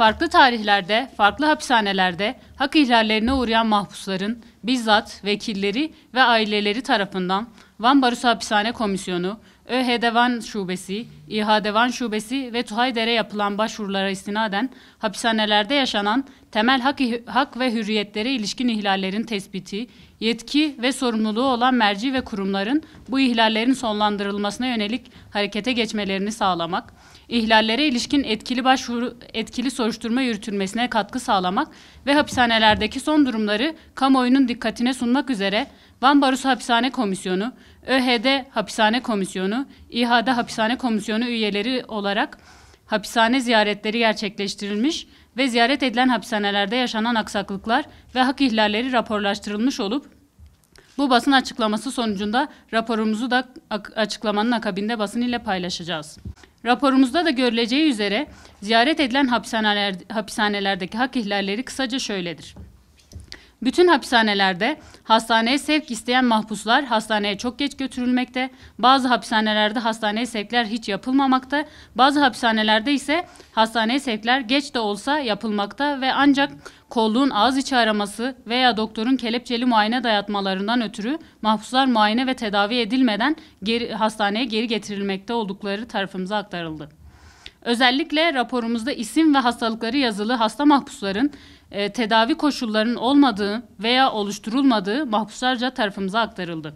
farklı tarihlerde, farklı hapishanelerde hak ihlallerine uğrayan mahpusların bizzat vekilleri ve aileleri tarafından Van Barusu Hapishane Komisyonu, ÖHD Van Şubesi, İhade Van Şubesi ve TUHAYDER'e yapılan başvurulara istinaden hapishanelerde yaşanan temel hak, hak ve hürriyetlere ilişkin ihlallerin tespiti, yetki ve sorumluluğu olan merci ve kurumların bu ihlallerin sonlandırılmasına yönelik harekete geçmelerini sağlamak, ihlallere ilişkin etkili başvuru, etkili soruşturma yürütülmesine katkı sağlamak ve hapishanelerdeki son durumları kamuoyunun dikkatine sunmak üzere Van Barusu Hapishane Komisyonu, ÖHD Hapishane Komisyonu, İhade Hapishane Komisyonu komisyonu üyeleri olarak hapishane ziyaretleri gerçekleştirilmiş ve ziyaret edilen hapishanelerde yaşanan aksaklıklar ve hak ihlalleri raporlaştırılmış olup bu basın açıklaması sonucunda raporumuzu da açıklamanın akabinde basın ile paylaşacağız. Raporumuzda da görüleceği üzere ziyaret edilen hapishaneler, hapishanelerdeki hak ihlalleri kısaca şöyledir. Bütün hapishanelerde hastaneye sevk isteyen mahpuslar hastaneye çok geç götürülmekte. Bazı hapishanelerde hastaneye sevkler hiç yapılmamakta. Bazı hapishanelerde ise hastaneye sevkler geç de olsa yapılmakta ve ancak kolluğun ağız içi araması veya doktorun kelepçeli muayene dayatmalarından ötürü mahpuslar muayene ve tedavi edilmeden geri, hastaneye geri getirilmekte oldukları tarafımıza aktarıldı. Özellikle raporumuzda isim ve hastalıkları yazılı hasta mahpusların e, tedavi koşullarının olmadığı veya oluşturulmadığı mahpuslarca tarafımıza aktarıldı.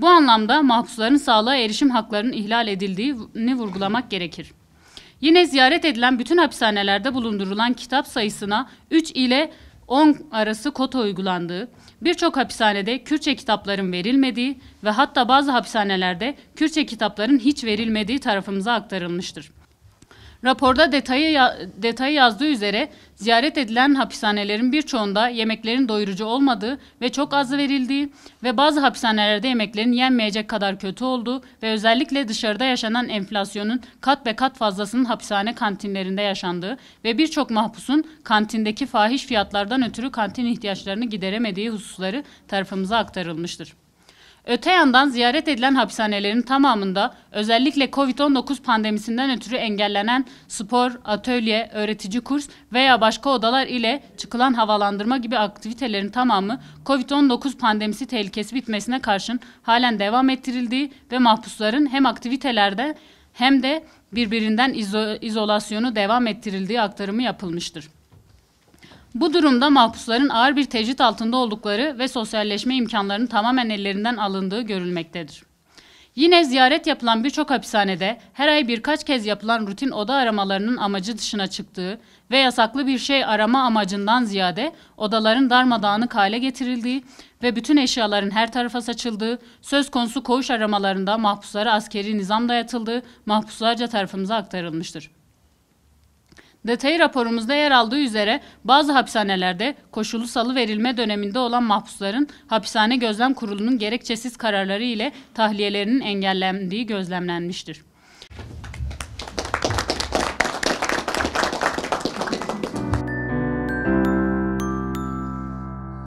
Bu anlamda mahpusların sağlığa erişim haklarının ihlal edildiğini vurgulamak gerekir. Yine ziyaret edilen bütün hapishanelerde bulundurulan kitap sayısına 3 ile 10 arası kota uygulandığı, birçok hapishanede Kürtçe kitapların verilmediği ve hatta bazı hapishanelerde Kürtçe kitapların hiç verilmediği tarafımıza aktarılmıştır. Raporda detayı, detayı yazdığı üzere ziyaret edilen hapishanelerin birçoğunda yemeklerin doyurucu olmadığı ve çok az verildiği ve bazı hapishanelerde yemeklerin yenmeyecek kadar kötü olduğu ve özellikle dışarıda yaşanan enflasyonun kat ve kat fazlasının hapishane kantinlerinde yaşandığı ve birçok mahpusun kantindeki fahiş fiyatlardan ötürü kantin ihtiyaçlarını gideremediği hususları tarafımıza aktarılmıştır. Öte yandan ziyaret edilen hapishanelerin tamamında özellikle COVID-19 pandemisinden ötürü engellenen spor, atölye, öğretici kurs veya başka odalar ile çıkılan havalandırma gibi aktivitelerin tamamı COVID-19 pandemisi tehlikesi bitmesine karşın halen devam ettirildiği ve mahpusların hem aktivitelerde hem de birbirinden izolasyonu devam ettirildiği aktarımı yapılmıştır. Bu durumda mahpusların ağır bir tecrit altında oldukları ve sosyalleşme imkanlarının tamamen ellerinden alındığı görülmektedir. Yine ziyaret yapılan birçok hapishanede her ay birkaç kez yapılan rutin oda aramalarının amacı dışına çıktığı ve yasaklı bir şey arama amacından ziyade odaların darmadağınık hale getirildiği ve bütün eşyaların her tarafa saçıldığı, söz konusu koğuş aramalarında mahpuslara askeri nizam dayatıldığı mahpuslarca tarafımıza aktarılmıştır. Detay raporumuzda yer aldığı üzere bazı hapishanelerde koşullu salı verilme döneminde olan mahpusların hapishane gözlem kurulunun gerekçesiz kararları ile tahliyelerinin engellendiği gözlemlenmiştir.